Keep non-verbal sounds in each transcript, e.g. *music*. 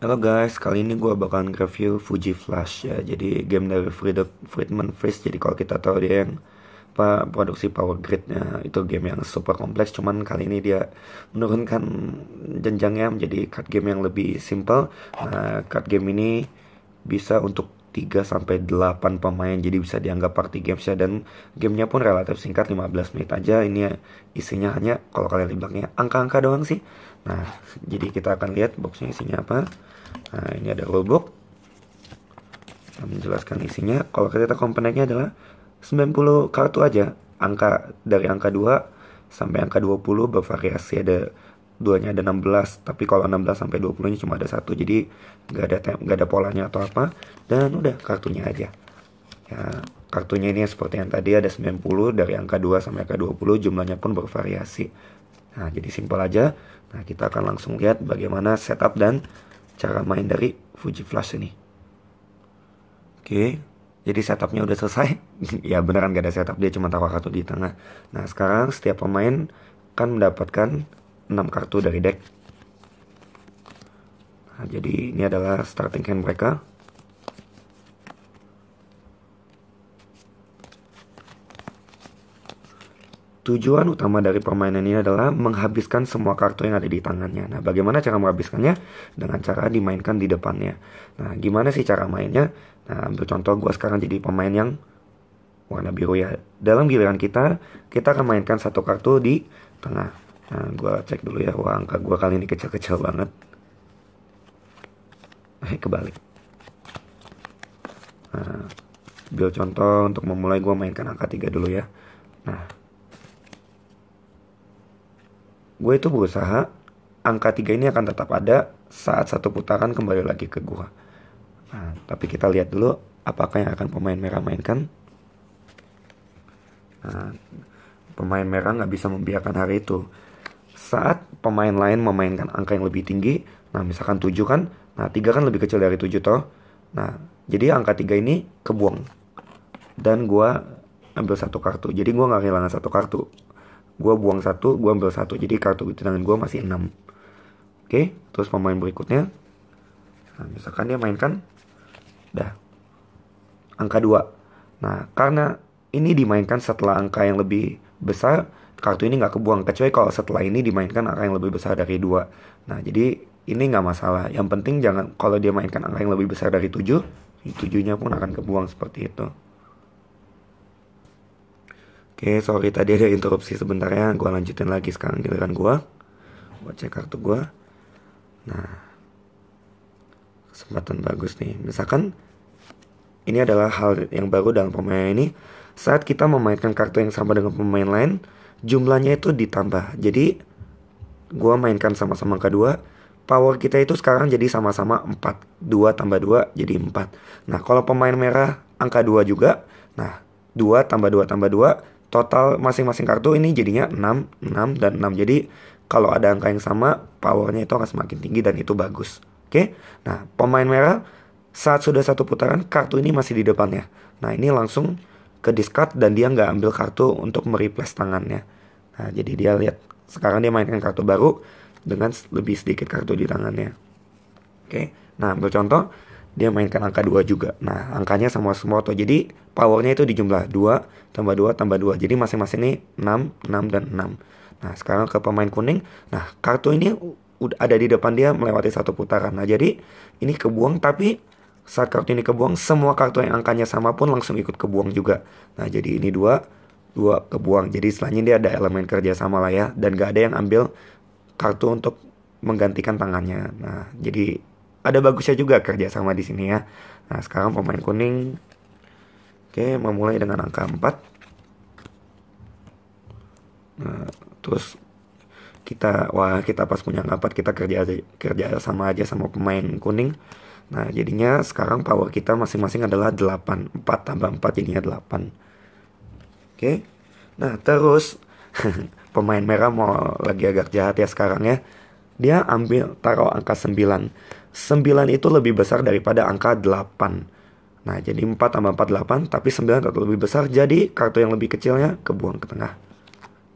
Halo guys, kali ini gue bakalan review Fuji Flash ya. Jadi game dari Friedman Freeze. Jadi kalau kita tahu dia yang apa produksi Power Gridnya itu game yang super kompleks. Cuman kali ini dia menurunkan jenjangnya menjadi card game yang lebih simple. Nah, card game ini bisa untuk 3 sampai 8 pemain jadi bisa dianggap party games ya dan gamenya pun relatif singkat 15 menit aja ini isinya hanya kalau kalian di angka-angka doang sih nah jadi kita akan lihat boxnya isinya apa nah ini ada rulebook saya menjelaskan isinya kalau kita komponennya adalah 90 kartu aja angka dari angka 2 sampai angka 20 bervariasi ada duanya ada 16 tapi kalau 16 sampai 20 nya cuma ada satu jadi nggak ada nggak ada polanya atau apa dan udah kartunya aja ya kartunya ini seperti yang tadi ada 90 dari angka 2 sampai angka 20 jumlahnya pun bervariasi nah jadi simpel aja nah kita akan langsung lihat bagaimana setup dan cara main dari Fuji Flash ini oke jadi setupnya udah selesai *laughs* ya beneran gak ada setup dia cuma tawa kartu di tengah nah sekarang setiap pemain kan mendapatkan 6 kartu dari deck. Nah, jadi ini adalah starting hand mereka. Tujuan utama dari permainan ini adalah menghabiskan semua kartu yang ada di tangannya. Nah, bagaimana cara menghabiskannya? Dengan cara dimainkan di depannya. Nah, gimana sih cara mainnya? Nah, ambil contoh gue sekarang jadi pemain yang warna biru ya. Dalam giliran kita, kita akan mainkan satu kartu di tengah. Nah, gue cek dulu ya, wah angka gue kali ini kecil-kecil banget. Eh, kebalik. Nah, biar contoh untuk memulai gue mainkan angka 3 dulu ya. Nah, gue itu berusaha angka 3 ini akan tetap ada saat satu putaran kembali lagi ke gue. Nah, tapi kita lihat dulu apakah yang akan pemain merah mainkan. Nah, pemain merah nggak bisa membiarkan hari itu saat pemain lain memainkan angka yang lebih tinggi. Nah, misalkan 7 kan, nah 3 kan lebih kecil dari 7 toh. Nah, jadi angka 3 ini kebuang. Dan gua ambil satu kartu. Jadi gua nggak kehilangan satu kartu. Gua buang satu, gua ambil satu. Jadi kartu di tangan gua masih 6. Oke, terus pemain berikutnya. Nah, misalkan dia mainkan dah angka 2. Nah, karena ini dimainkan setelah angka yang lebih besar, kartu ini nggak kebuang kecuali kalau setelah ini dimainkan angka yang lebih besar dari dua nah jadi ini nggak masalah yang penting jangan kalau dia mainkan angka yang lebih besar dari tujuh tujuhnya pun akan kebuang seperti itu Oke, okay, sorry tadi ada interupsi sebentar ya. Gua lanjutin lagi sekarang giliran gua. Gua cek kartu gua. Nah. Kesempatan bagus nih. Misalkan ini adalah hal yang baru dalam pemain ini. Saat kita memainkan kartu yang sama dengan pemain lain, jumlahnya itu ditambah. Jadi gue mainkan sama-sama kedua. Power kita itu sekarang jadi sama-sama 4. 2 tambah 2 jadi 4. Nah kalau pemain merah angka 2 juga. Nah 2 tambah 2 tambah 2. Total masing-masing kartu ini jadinya 6, 6, dan 6. Jadi kalau ada angka yang sama powernya itu akan semakin tinggi dan itu bagus. Oke, nah pemain merah saat sudah satu putaran kartu ini masih di depannya. Nah ini langsung ke discard dan dia nggak ambil kartu untuk mereplace tangannya. Nah, jadi dia lihat sekarang dia mainkan kartu baru dengan lebih sedikit kartu di tangannya. Oke. Okay. Nah, ambil contoh dia mainkan angka 2 juga. Nah, angkanya sama semua tuh. Jadi powernya itu di jumlah 2 tambah 2 tambah 2. Jadi masing-masing ini 6, 6 dan 6. Nah, sekarang ke pemain kuning. Nah, kartu ini ada di depan dia melewati satu putaran. Nah, jadi ini kebuang tapi saat kartu ini kebuang, semua kartu yang angkanya sama pun langsung ikut kebuang juga. Nah, jadi ini dua, dua kebuang. Jadi selanjutnya dia ada elemen kerja sama lah ya. Dan gak ada yang ambil kartu untuk menggantikan tangannya. Nah, jadi ada bagusnya juga kerja sama di sini ya. Nah, sekarang pemain kuning. Oke, memulai dengan angka 4. Nah, terus kita wah kita pas punya angka 4 kita kerja kerja sama aja sama pemain kuning Nah, jadinya sekarang power kita masing-masing adalah 8. 4 tambah 4 jadinya 8. Oke. Nah, terus *laughs* pemain merah mau lagi agak jahat ya sekarang ya. Dia ambil taruh angka 9. 9 itu lebih besar daripada angka 8. Nah, jadi 4 tambah 4 8, tapi 9 tetap lebih besar, jadi kartu yang lebih kecilnya kebuang ke tengah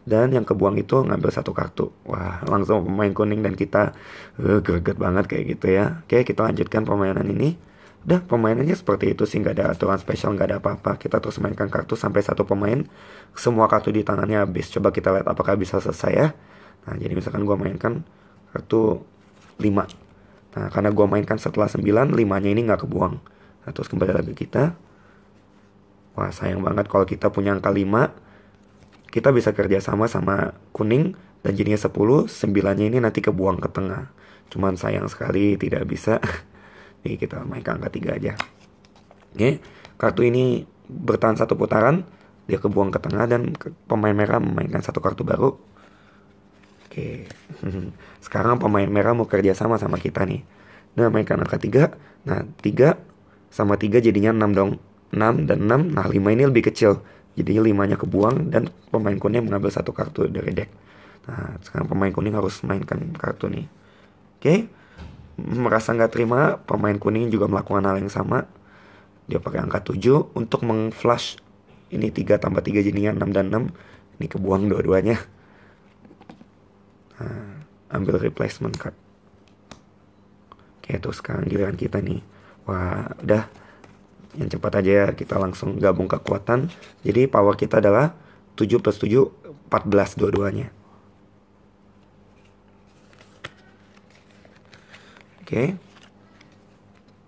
dan yang kebuang itu ngambil satu kartu. Wah, langsung pemain kuning dan kita uh, greget banget kayak gitu ya. Oke, kita lanjutkan permainan ini. Udah, permainannya seperti itu sih, nggak ada aturan spesial, nggak ada apa-apa. Kita terus mainkan kartu sampai satu pemain, semua kartu di tangannya habis. Coba kita lihat apakah bisa selesai ya. Nah, jadi misalkan gue mainkan kartu 5. Nah, karena gue mainkan setelah 9, 5-nya ini nggak kebuang. Nah, terus kembali lagi kita. Wah, sayang banget kalau kita punya angka 5 kita bisa kerja sama sama kuning dan jadinya 10, 9-nya ini nanti kebuang ke tengah. Cuman sayang sekali tidak bisa. Jadi *laughs* kita main ke angka 3 aja. Oke, kartu ini bertahan satu putaran, dia kebuang ke tengah dan pemain merah memainkan satu kartu baru. Oke, *laughs* sekarang pemain merah mau kerja sama sama kita nih. Nah, mainkan angka 3. Nah, 3 sama 3 jadinya 6 dong. 6 dan 6. Nah, 5 ini lebih kecil. Jadi limanya kebuang dan pemain kuning mengambil satu kartu dari deck. Nah, sekarang pemain kuning harus mainkan kartu nih. Oke, okay? merasa nggak terima, pemain kuning juga melakukan hal yang sama. Dia pakai angka 7 untuk mengflash ini 3 tambah 3 jadinya 6 dan 6. Ini kebuang dua-duanya. Nah, ambil replacement card. Oke, okay, terus sekarang giliran kita nih. Wah, udah yang cepat aja ya kita langsung gabung kekuatan jadi power kita adalah 7 plus 7 14 dua-duanya oke okay.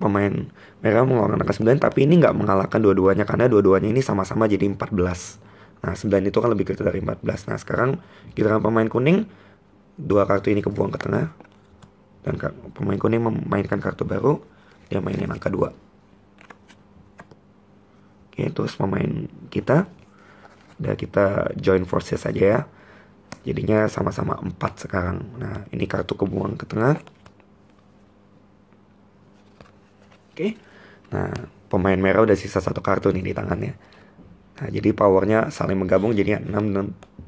pemain mereka mengeluarkan angka 9 tapi ini nggak mengalahkan dua-duanya karena dua-duanya ini sama-sama jadi 14 nah 9 itu kan lebih kecil dari 14 nah sekarang kita kan pemain kuning dua kartu ini kebuang ke tengah dan pemain kuning memainkan kartu baru dia mainin angka 2 yaitu pemain kita udah kita join forces aja ya jadinya sama-sama empat sekarang nah ini kartu kebuang ke tengah oke nah pemain merah udah sisa satu kartu nih di tangannya nah jadi powernya saling menggabung jadi 6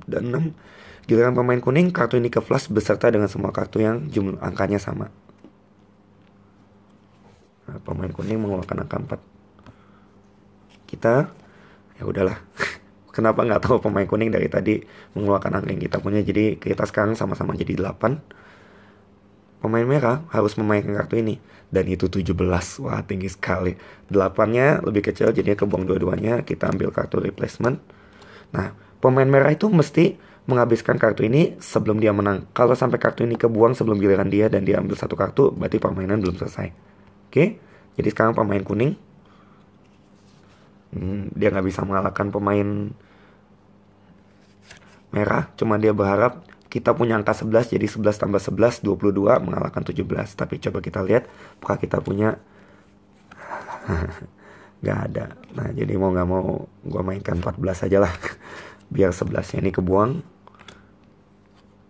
dan 6 giliran pemain kuning kartu ini ke flash beserta dengan semua kartu yang jumlah angkanya sama nah, pemain kuning mengeluarkan angka 4 kita ya udahlah *laughs* kenapa nggak tahu pemain kuning dari tadi mengeluarkan angka yang kita punya jadi kita sekarang sama-sama jadi 8 pemain merah harus memainkan kartu ini dan itu 17 wah tinggi sekali 8 nya lebih kecil jadinya kebuang dua-duanya kita ambil kartu replacement nah pemain merah itu mesti menghabiskan kartu ini sebelum dia menang kalau sampai kartu ini kebuang sebelum giliran dia dan dia ambil satu kartu berarti permainan belum selesai oke jadi sekarang pemain kuning Hmm, dia nggak bisa mengalahkan pemain merah, cuma dia berharap kita punya angka 11 jadi 11 tambah 11 22 mengalahkan 17. Tapi coba kita lihat apakah kita punya *laughs* nggak ada. Nah, jadi mau nggak mau gue mainkan 14 aja lah. *laughs* Biar 11 ini kebuang.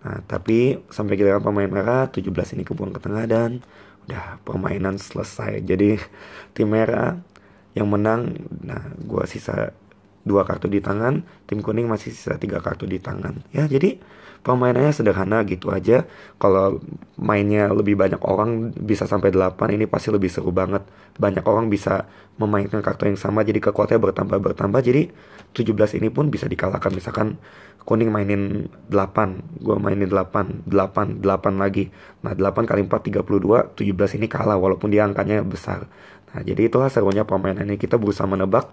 Nah, tapi sampai kita giliran pemain merah 17 ini kebuang ke tengah dan udah permainan selesai. Jadi *laughs* tim merah yang menang nah gue sisa dua kartu di tangan, tim kuning masih sisa tiga kartu di tangan. Ya, jadi pemainannya sederhana gitu aja. Kalau mainnya lebih banyak orang bisa sampai 8, ini pasti lebih seru banget. Banyak orang bisa memainkan kartu yang sama jadi kekuatannya bertambah-bertambah. Jadi 17 ini pun bisa dikalahkan misalkan kuning mainin 8, gua mainin 8, 8, 8 lagi. Nah, 8 kali 4 32, 17 ini kalah walaupun dia angkanya besar. Nah, jadi itulah serunya permainan ini kita berusaha menebak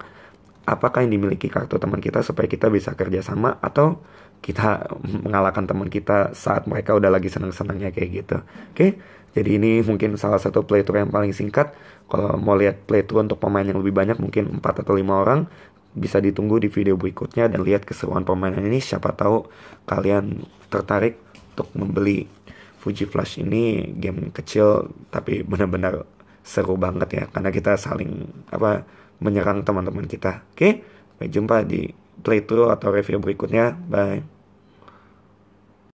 apakah yang dimiliki kartu teman kita supaya kita bisa kerjasama atau kita mengalahkan teman kita saat mereka udah lagi senang-senangnya kayak gitu. Oke, jadi ini mungkin salah satu playthrough yang paling singkat. Kalau mau lihat playthrough untuk pemain yang lebih banyak mungkin 4 atau 5 orang bisa ditunggu di video berikutnya dan lihat keseruan permainan ini siapa tahu kalian tertarik untuk membeli Fuji Flash ini game kecil tapi benar-benar seru banget ya karena kita saling apa menyerang teman-teman kita. Oke, sampai jumpa di playthrough atau review berikutnya. Bye.